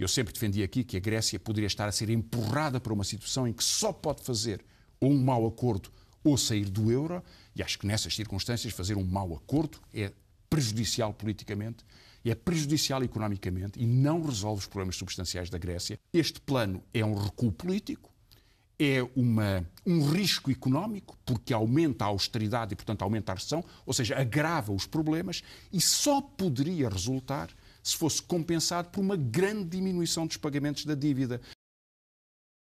Eu sempre defendi aqui que a Grécia poderia estar a ser empurrada para uma situação em que só pode fazer ou um mau acordo ou sair do euro, e acho que nessas circunstâncias fazer um mau acordo é prejudicial politicamente, é prejudicial economicamente e não resolve os problemas substanciais da Grécia. Este plano é um recuo político, é uma, um risco económico, porque aumenta a austeridade e, portanto, aumenta a recessão, ou seja, agrava os problemas e só poderia resultar se fosse compensado por uma grande diminuição dos pagamentos da dívida.